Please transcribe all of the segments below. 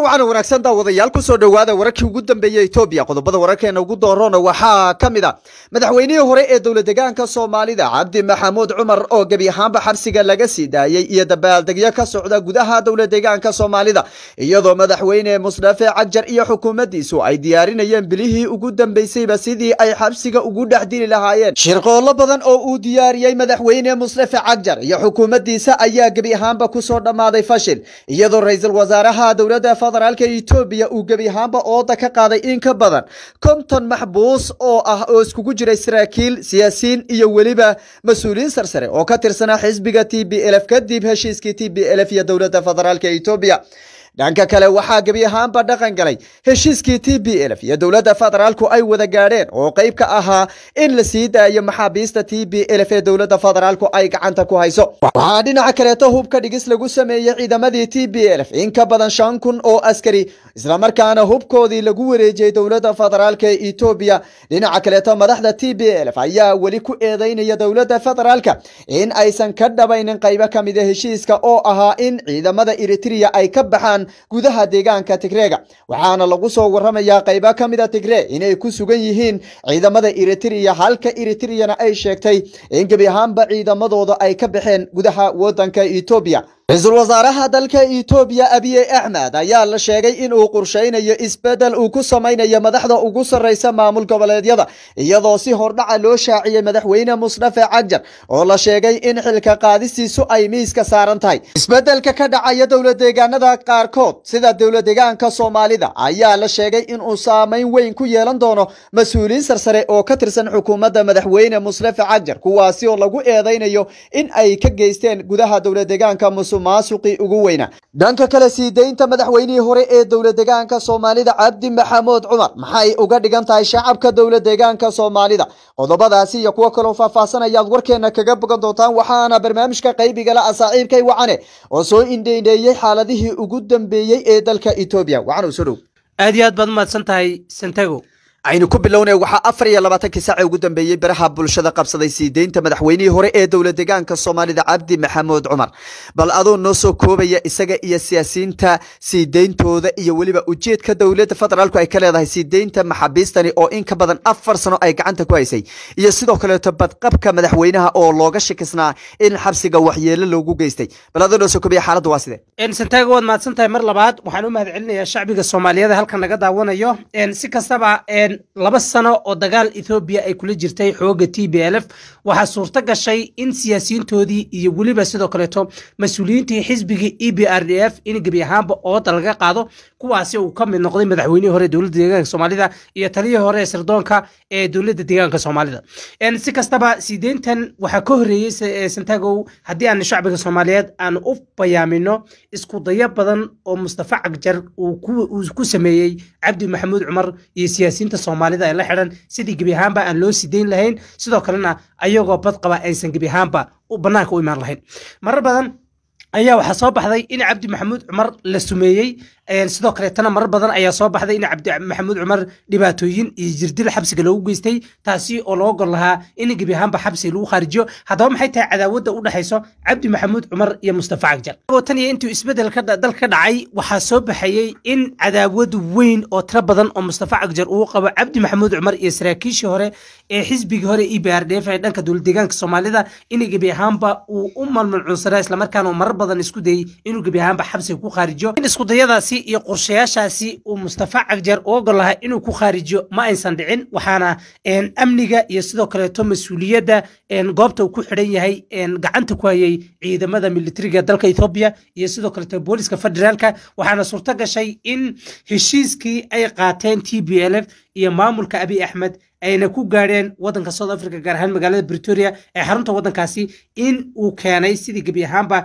dhowcan wanaagsan daawadayaal kusoo dhawaada wararkii ugu dambeeyey etoobiya qodobada wararkeena ugu dooroona waxaa ka mid a ah madaxweynihii hore ee dowla degaanka soomaalida cabdi maxamuud cumar oo gebi ahaanba xabsiga laga sii daayey iyo dabaaldegyo ka socda gudaha dowla degaanka soomaalida iyadoo madaxweyne musdafe cagjar iyo xukuumaddiisu ay diyaarinayeen bilihii ugu dambeysayba sidii ay xabsiga ugu dhex dili lahaayeen shirqoollo badan oo uu diyaariyey madaxweyne musdafe cagjar iyo xukuumaddiisa ayaa gebi ahaanba kusoo dhammaaday fashil iyadoo raiisul wasaaraha dowladda federaalka etoobiya uu gebi ahaanba ooda ka qaaday in ka badan konton maxbuus oo ah oo iskugu jiray saraakiil siyaasiin iyo weliba mas-uuliyiin sarsare oo ka tirsanaa xisbiga t b lf kadib heshiiskii t b lf iyo dowladda federaalka etoobiya dhanka kale waxaa gebi ahaanba dhaqan galay heshiiskii t b f iyo dowladda federaalku ay wada gaadheen oo qayb ka ahaa in la sii daayo maxaabiista t b f ee dowladda federaalku ay gacanta ku hayso waxaa dhinaca kaleeto hubka dhigis lagu sameeyey ciidamadii t b f in ka badan shan kun oo askari islamarkaana hubkoodii lagu wareejiyey dowladda federaalk ee etoobiya dhinaca kaleeto madaxda t b f ayaa weli ku eedeynaya dowladda federaalka in aysan ka dhabaynin qaybo ka mida ah heshiiska oo ahaa in ciidamada eritriya ay ka baxaan gudaha deegaanka tigreega waxaana lagu soo waramayaa qaybo ka mid a tigre inay ku sugan yihiin ciidamada eritriya halka eritriyana ay sheegtay in gebi ahaanba ciidamadooda ay ka baxeen gudaha waddanka etoobiya ra-iisul wasaaraha dalka etoobiya abiye axmed ayaa la sheegay inuu qorshaynayo isbeddel uu ku samaynayo madaxda ugu sarreysa maamul goboleedyada iyadoo si hordhaca loo shaaciyey madaxweyne musdafe cagjar oo la sheegay in xilka qaadistiisu ay miiska saaran tahay isbeddelka ka dhacaya dowlad deegaanada qaarkood sida dowlad dowladdeegaanka soomaalida ayaa la sheegay inuu saamayn weyn ku yeelan doono mas uuliin sarsare oo ka tirsan xukuumadda madaxweyne musdafe cagjar kuwaasi oo lagu eedaynayo in ay ka geysteen gudaha dowladdeegaanka musu musuqmaasuqii ugu weyna dhanka kale sii daynta madaxweynihii hore ee dowla deegaanka soomaalida cabdi maxamuud cumar maxay uga dhigan tahay shacabka dowla deegaanka soomaalida qodobadaasi iyo kuwo kaloo ayaad warkeenna kaga bogan doontaan waxaana barnaamijka qaybigala asaaciibkay wacane oo soo indheyneeyey xaaladihii ugu dambeeyey ee dalka etoobiya waxaan usoo dhow aad iyo aad baad umahadsan tahay santago aynu ku bilownay waxaa afar iyo labaatankii saaca ugu dambeeyey baraha bulshada qabsaday sii deynta madaxweynihii hore ee dowla degaanka soomaalida cabdi maxamuud cumar bal adoo noo soo koobaya isaga iyo siyaasiyiinta sii deyntooda iyo weliba ujeedka dowladda federaalku ay ka leedahay sii deynta maxaabiistani oo in ka badan afar sano ay gacanta ku haysay iyo sidoo kaleeto badqabka madaxweynaha oo looga shakisnaa in xabsiga waxyeelo loogu geystay bal adoo noo soo koobaya xaaladdu waa sidee santaago waad mahadsan mar labaad waxaan u mahad shacbiga soomaaliyeed halkan naga daawanayo si kastaba laba sano oo dagaal ethoobiya ay kula jirtay xoogga t b l f waxaa suurto gashay in siyaasiyiintoodii iyo weliba sidoo kaleeto mas-uuliyiintii xisbigii e b r d f in gebi ahaanba ooda laga qaado kuwaasi uu ka mid noqday madaxweynihii hore dowladda deegaanka soomaalida iyo taliyihii hore ee sirdoonka ee dowladda deegaanka soomaalida si kastaba sideyntan waxaa ka horreeyey santagow haddii aan shacbiga soomaaliyeed aan u bayaamino isku dayo badan oo mustafa cagjar uu ku sameeyey cabdi maxamuud cumar iyo siyaasiyiinta soomaalida ee la xidhan sidii gebi ahaanba aan loo sidayn lahayn sidoo kalena ayagoo badqaba aysan gebi ahaanba bannaanka u imaan lahayn marar badan ayaa waxaa soo baxday in cabdi maxamuud cumar la sumeeyey sidoo kaleetana marar badan ayaa soo baxday in cabdimaxamuud cumar dhibaatooyin iyo jirdil xabsiga loogu geystay taasi oo loo gol lahaa in gebi ahaanba xabsi lagu khaarijiyo haddaba maxay tahay cadaawadda u dhexayso cabdi maxamuud cumar iyo mustafa cagjar tan iyo intuu isbedelka dalka dhacay waxaa soo baxayey in cadaawad weyn oo tiro badan oo mustafa agjar uu qabo cabdi maxamuud cumar iyo saraakiishii hore ee xisbigii hore EPRDF ee dhanka dowladdeegaanka Soomaalida in gebi ahaanba uu u malmul cunsaray isla marar badan isku dayay inuu gebi ahaanba xabsi ku khaarijiyo in isku iyo qorshayaashaasi uu mustafa cagjeer oga lahaa inuu ku khaarijiyo ma aysan dhicin waxaana amniga iyo sidoo kaleeto mas-uuliyadda goobta uu ku xidhan yahay gacanta ku hayay ciidamada militariga dalka ethoobiya iyo sidoo kaleeto booliska federaalka waxaana suurto gashay in heshiiskii ay qaateen t b l f iyo maamulka abiy axmed ayna ku gaadheen wadanka south africa gaar ahaan magaalada bretoria ee xarunta waddankaasi in uu keenay sidii gebi ahaanba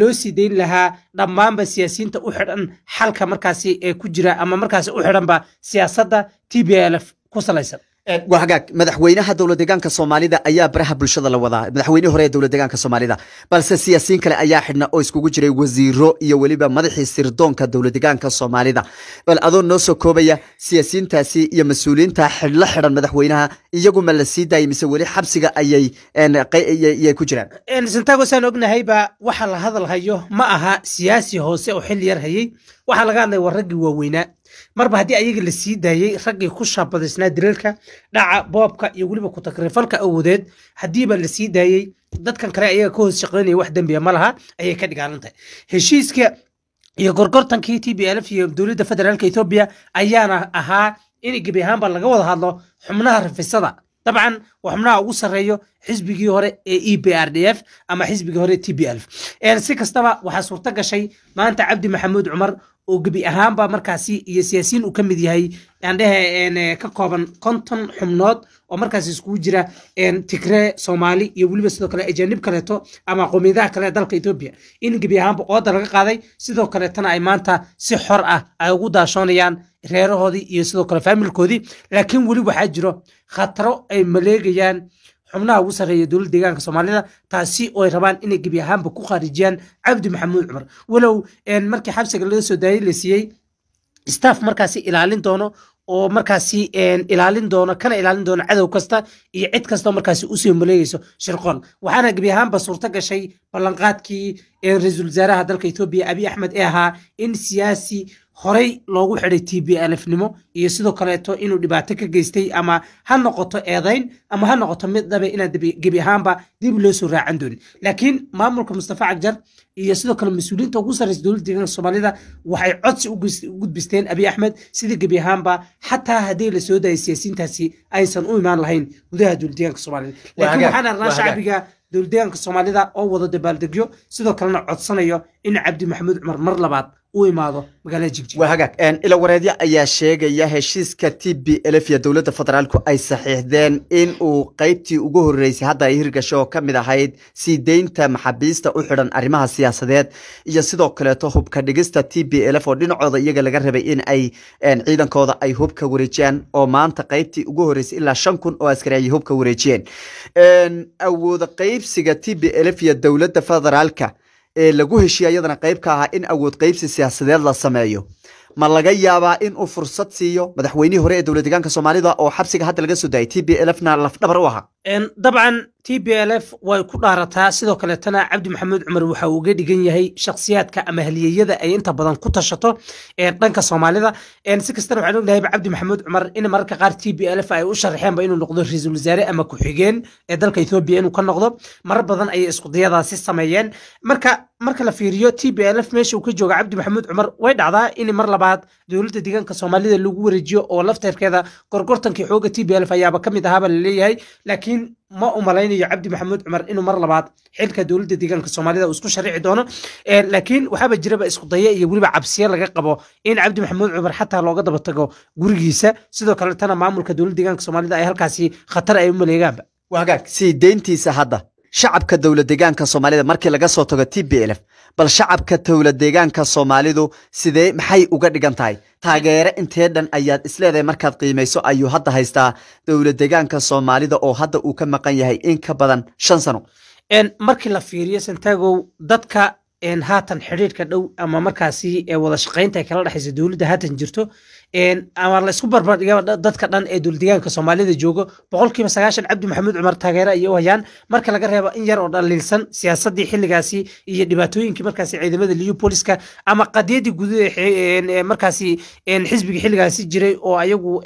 loo sii dayn lahaa dhammaanba siyaasiyiinta u xidhan xalka markaasi ee ku jira ama markaasi u xidhanba siyaasadda t b l f ku salaysan waa madaxweynaha dowlad deegaanka soomaalida ayaa baraha bulshada la wadaa madaxweynihii hore ee dowlad deegaanka soomaalida balse siyaasiyiin kale ayaa xidhna oo iskugu jiray wasiiro iyo weliba madaxii sirdoonka dowlad deegaanka soomaalida bal adoo noo soo koobaya siyaasiyiintaasi iyo mas-uuliyiinta la xidhan madaxweynaha iyagu ma la sii daayay mise weli xabsiga ayay ku jiraan santago saan ognahayba waxa la hadal hayo ma aha siyaasi hoose oo xilli yar hayey waxaa laga hadlay waa raggii waaweynaa marba haddii ayaga la sii daayey raggii ku shaabadaysnaa dilalka dhaca boobka iyo weliba ku awoodeed haddiiba la sii daayey dadkan kale ayaga ka hoos shaqaynaya wax dembiya ah ma laha ayay ka dhigaalantahay heshiiska iyo gorgortankii t b lf iyo dowladda federaalka etoobiya ayaana ahaa in gebi ahaanba laga wada hadlo xubnaha rafisada dabcan xubnaha ugu sarreeyo xisbigii hore ee e b r d f ama xisbigii hore t b lf si kastaba waxaa suurto gashay maanta cabdi maxamuud cumar oo gebi ahaanba markaasi iyo siyaasiyiin uu ka mid yahay aandhehe ka kooban konton xubnood oo markaas iskugu jira tigre soomaali iyo weliba sidoo kale ajaanib kaleeto ama qomiidaha kale dalka etoobiya in gebi ahaanba ooda laga qaaday sidoo kaleetana ay maanta si xor ah ay ugu daashoonayaan reerahoodii iyo sidoo kale faamilkoodii laakiin weli waxaa jiro khataro ay maleegayaan xubnaha ugu sarreeya dowlad deegaanka soomaalida taasi oo ay rabaan inay gebi ahaanba ku khaarijiyaan cabdi maxamuud cumar walow markii xabsiga laga soo daayay la siiyey staff markaasi ilaalin doono oo markaasi ilaalin doono kana ilaalin doono cadow kasta iyo cid kastao markaasi usoo maleegeyso shirqool waxaana gebi ahaanba suurto gashay ballanqaadkii ra-iisul wasaaraha dalka ethoobiya abiy axmed ee ahaa in siyaasi horay loogu xidhay t b alifnimo iyo sidoo kaleeto inuu dhibaato ka geystay ama ha noqoto eedayn ama ha noqoto mid dhabe inaad gebi ahaanba dib loosoo soo raacan doonin laakiin maamulka mustafa cagjar iyo sidoo kale mas uuliinta ugu sarreysa dowladda deeganka soomaalida waxay codsi u gudbisteen abiy axmed sidii gebi ahaanba xataa haddii la soo daayay siyaasiyiintaasi aysan u imaan lahayn gudaha dowladda deeganka soomaalida laakiin waxaan arnaa shacbiga dowladda deeganka soomaalida oo wada dabaaldegyo sidoo kalena codsanayo in cabdi maxamuud cumar mar labaad u imaado magaalada jigjig waa hagaag ilawareedyo ayaa sheegaya heshiiska t b lf elefya dowladda federaalku ay saxiixdeen in uu qaybtii ugu horreysay hadda ay hirgasho ka mid ahayd sii deynta maxaabiista u xidhan arrimaha siyaasadeed iyo sidoo kaleeto hubka dhigista t b lf oo dhinacooda iyaga laga rabay in ay ciidankooda ay hubka wareejiyaan oo maanta qaybtii ugu horreysay ilaa shan kun oo askari ay hubka wareejiyeen awooda qaybsiga t b lf elefya dowladda federaalka ee lagu heshiye ayadana qayb ka ahaa in awood qaybsi siyaasadeed la sameeyo ma laga yaabaa in uu fursad siiyo madaxweynihii hore ee dowlad deegaanka soomaalida oo xabsiga hadda laga soo daayay t b lfna lafdhabar u ahaa dabcan t b lf way ku dhaarataa sidoo kaleetana cabdi maxamuud cumar waxa uu uga dhigan yahay shakhsiyaadka ama haliyeyada ay inta badan ku tashato dhanka soomaalida si kastana waxaan ognahayba cabdi maxamuud cumar in mararka qaar t b lf ay u sharaxeenba inuu noqdo ra-iisul wasaare ama ku-xigeen ee dalka ethoobiya inuu ka noqdo marar badan ayay iskudayadaasi sameeyeen marka marka la fiiriyo t b lf meesha uu ka jooga cabdi maxamuud cumar way dhacdaa in mar laba labaad dowladda deegaanka soomaalida lagu wareejiyo oo lafteerkeeda gorgortankii xooga t b lf ayaaba ka mid ahaaba laleeyahay laakiin ma u malaynayo cabdi maxamuud cumar inuu mar labaad xilka dowladda deegaanka soomaalida isku sharici doono eh, laakiin waxaaba jiraba isku iyo weliba cabsiye laga qabo in cabdi maxamuud cumar xataa looga daba tago gurigiisa sidoo kaletana maamulka dowladda deegaanka soomaalida ay halkaasi khatar ay u maleegaanba wagaag sii deyntiisa hadda shacabka dowla deegaanka soomaalida markii laga soo tago t b lf bal shacabka dowlad deegaanka soomaalidu sidee maxay uga dhigan tahay taageere intee dhan ayaad isleedahay markaad qiimayso ayuu hadda haystaa dowla deegaanka soomaalida oo hadda uu ka maqan yahay in ka badan shan sano markii la fiiriyo santagow dadka haatan xidhiidhka dhow ama markaasi wadashaqeynta ay kala dhexaysa dowladda haatan jirto aan laisku barbardhigaba dadka dhan ee duuldegaanka soomaalida joogo boqolkiiba sagaashan cabdi maxamuud cumar taageere ayay u hayaan marka laga reebo in yar oo dhaliilsan siyaasadii xilligaasi iyo dhibaatooyinkii markaasi ciidamada liyopoliska ama qadiyadii gududa markaasi xilligaasi jiray oo ayagu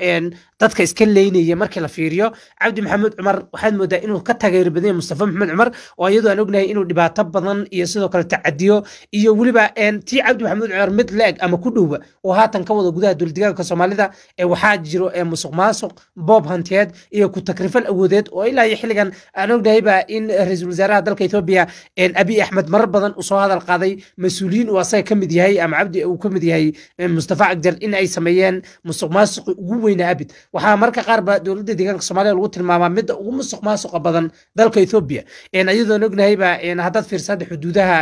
dadka iska leynaya markii la fiiriyo cabdi maxamuud cumar waxaad moodaa inuu ka taageeri badan mustafa maxamed cumar oo iyadoo aan ognahay inuu dhibaato badan iyo sidoo kale tacadiyo iyo weliba tii cabdi maxamuud cumar mid la ama ku dhowba oo haatan ka wada gudaha duuldegaanka dalka soomaalida ee waxaa jiro ee musuq maasuq boob hantiyeed iyo ku takrifal awoodeed oo ilaa iyo xilligan aan ognahayba in ra-iisul wasaaraha dalka etoobiya abiy axmed marar badan usoo hadal qaaday mas-uuliyiin uu asaga ka mid yahay ama cabdi uu ka mid yahay mustafa agjar in ay sameeyeen musuq maasuqi ugu weyna abid waxaa marka qaarba dowladda deegaanka soomaaliya lagu tilmaamaa midda ugu musuq maasuqa badan dalka etoobiya ayadoon ognahayba haddaad fiirsada xuduudaha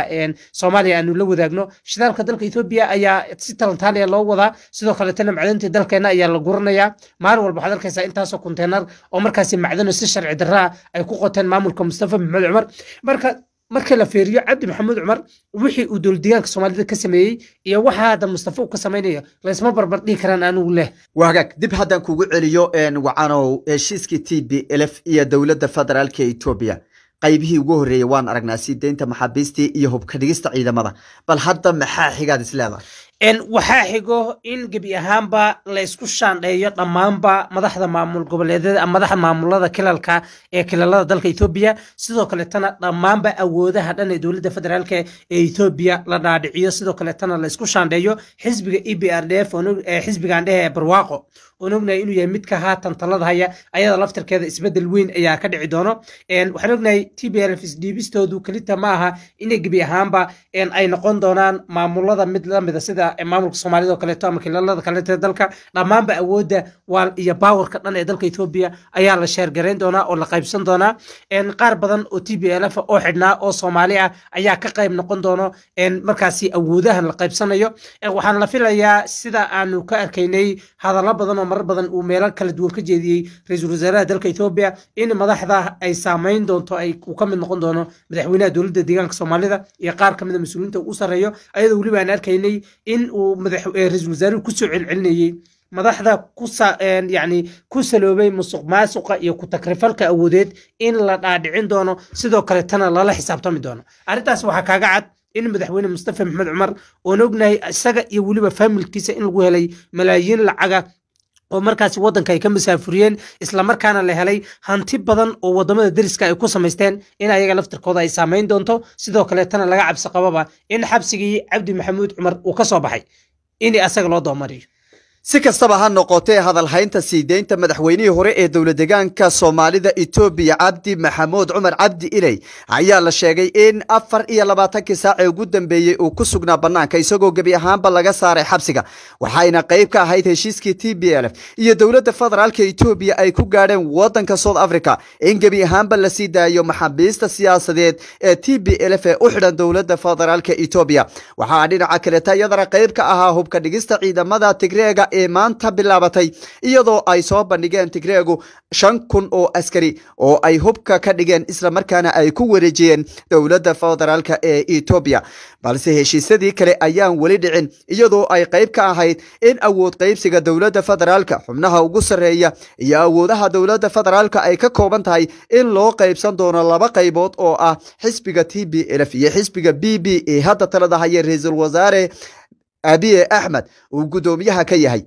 soomaaliya aanu la wadaagno shidaalka dalka etoobiya ayaa si talantaaliya loo wadaa sidoo kaleetana macdanta dalkeena ayaa la guranayaa maalin walba waxaad arkaysaa intaasoo konteynar oo markaasi macdano si sharci daraa ay ku qoteen maamulka mustafa maxamed cumar marka marka la fiiriyo cabdi maxamuud cumar wixii uu dowladigaanka soomaalida ka sameeyey iyo waxa hadda mustafa uu ka samaynayo laysma barbar dhihi karaan anigu leh waa dib haddaan kugu celiyo wacanow heshiiskii t b lf iyo dowladda federaalka etoobiya qaybihii ugu horreeyey waan aragnaa sii deynta maxaabiistii iyo hubka dhigista ciidamada bal hadda maxaa xigaad isleedahay waxaa xigo in gebi ahaanba laysku shaandheeyo dhammaanba madaxda maamul goboleedyada madaxda maamulada kilalka ee kilalada dalka ethoobiya sidoo kaletana dhammaanba awoodaha dhan ee dowladda federaalk ee ethoobiya la dhaadhiciyo sidoo kaleetana laysku shaandheeyo xisbiga e b r d f xisbigan dheh ee barwaaqo oon ognahay inuu yahay midka haatan talada haya ayada laftarkeeda isbedel weyn ayaa ka dhici doono waxaan ognahay t b r fsdhiibistoodu kelita ma aha inay gebi ahaanba ay noqon doonaan maamulada mid lamida ah sida sida maamulka soomaalida o kaleeto ama kilalada kaleeto ee dalka dhammaanba awoodda waal iyo baawarka dhan ee dalka etoobiya ayaa la sheergarayn doonaa oo la qaybsan doonaa qaar badan oo t b lf oo xidhnaa oo soomaali ah ayaa ka qayb noqon doono markaasi awoodahan la qaybsanayo waxaan la filayaa sida aanu ka arkaynay hadallo badan oo marar badan uu meelo kala duwan ka jeediyey ra-iisul wasaaraha dalka etoobiya in madaxda ay saamayn doonto uu ka mid noqon doono madaxweynaha dowladda deegaanka soomaalida iyo qaar ka mida ah mas-uuliyiinta ugu sarreeyo ayadoo weliba aan arkaynay in uu eh, ra-iisul wasaaruhu kusoo celcelinayey madaxda kuyani ku saloobay musuq maasuqa iyo ku-takrifalka awoodeed in la dhaadhicin doono sidoo kale tana lala xisaabtami doono arintaas waxaa kaaga cad in madaxweyne mustafa maxamed cumar oon ognahay isaga iyo weliba faamilkiisa in lagu helay malaayiin lacaga oo markaasi waddanka ay ka masaafuriyeen islamarkaana la helay hanti badan oo waddamada deriska ay ku samaysteen in ayaga laftirkooda ay saameyn doonto sidoo kaleetana laga cabsi qababa in xabsigii cabdi maxamuud cumar uu ka soo baxay in asaga loo doomariyo si kastaba ha noqotee hadalhaynta sii deynta madaxweynihii hore ee dowla degaanka soomaalida etoobiya cabdi maxamuud cumar cabdi iley ayaa la sheegay in afar iyo labaatankii saacee ugu dambeeyey uu ku sugnaa bannaanka isagoo gebi ahaanba laga saaray xabsiga waxayna qayb ka ahayd heshiiskii t b l f iyo dowladda federaalka etoobiya ay ku gaadheen waddanka south africa in gebi ahaanba la sii daayo maxaabiista siyaasadeed ee t b l f ee u xidhan dowladda federaalka etoobiya waxaa dhinaca kaleeta iyadana qayb ka ahaa hubka dhigista ciidamada tigreega ee maanta bilaabatay iyadoo ay soo bandhigeen tigreegu shan kun oo askari oo ay hubka ka dhigeen islamarkaana ay ku wareejiyeen dowladda federaalk ee etoobiya balse heshiisyadii kale ayaan weli dhicin iyadoo ay qayb ka ahayd in awood qaybsiga dowladda federaalk xubnaha ugu sarreeya iyo awoodaha dowladda federaalk ay ka kooban tahay in loo qaybsan doono laba qaybood oo ah xisbiga t b lf iyo xisbiga b b ee hadda taladahaya ra-iisul wasaare aabiye axmed uu guddoomiyaha ka yahay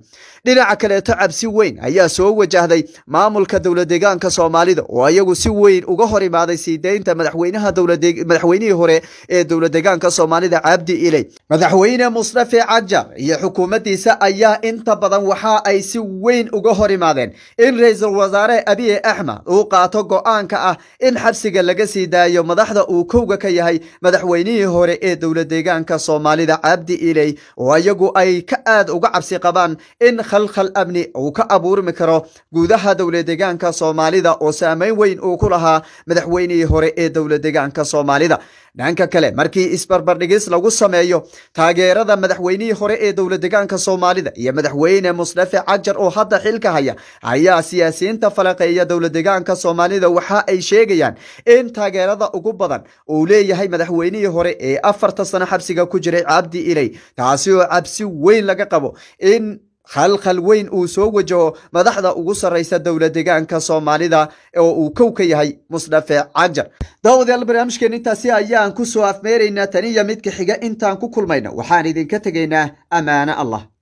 dhinaca kaleeto cabsi weyn ayaa soo wajahday maamulka dowladdeegaanka soomaalida oo iyagu si weyn uga hor imaaday sii daynta madaxweynihii hore ee dowladdeegaanka soomaalida cabdi iley madaxweyne mustafe cajar iyo xukuumaddiisa ayaa inta badan waxa ay si weyn uga hor imaadeen in ra-iisul wasaare abiye axmed uu qaato go'aanka ah in xabsiga laga sii daayo madaxda uu kowga ka yahay madaxweynihii hore ee dowladdeegaanka soomaalida cabdi iley oo iyagu ay ka aad uga cabsi qabaan in khalkhal amni uu ka abuurmi karo gudaha dowla dowladegaanka soomaalida oo saameyn weyn uu ku lahaa madaxweynihii hore ee dowla deegaanka soomaalida dhanka kale markii isbarbardhigis lagu sameeyo taageerada madaxweynihii hore ee dowladegaanka soomaalida iyo madaxweyne musdafe cajar oo hadda xilka haya ayaa siyaasiyiinta falaqeeya dowladegaanka soomaalida waxa ay sheegayaan in taageerada ugu badan uu leeyahay madaxweynihii hore ee afarta sano xabsiga ku jiray cabdi ilay taasi oo cabsi weyn laga qabo in khalkhal weyn uu soo wajaho madaxda ugu sarraysa dowla deegaanka soomaalida oo uu kow ka yahay musdhafe cajar daawadayaal barnaamijkeen intaasi ayaan ku soo afmeeraynaa taniya midka xiga intaan ku kulmayno waxaan idinka tegaynaa ammaano allah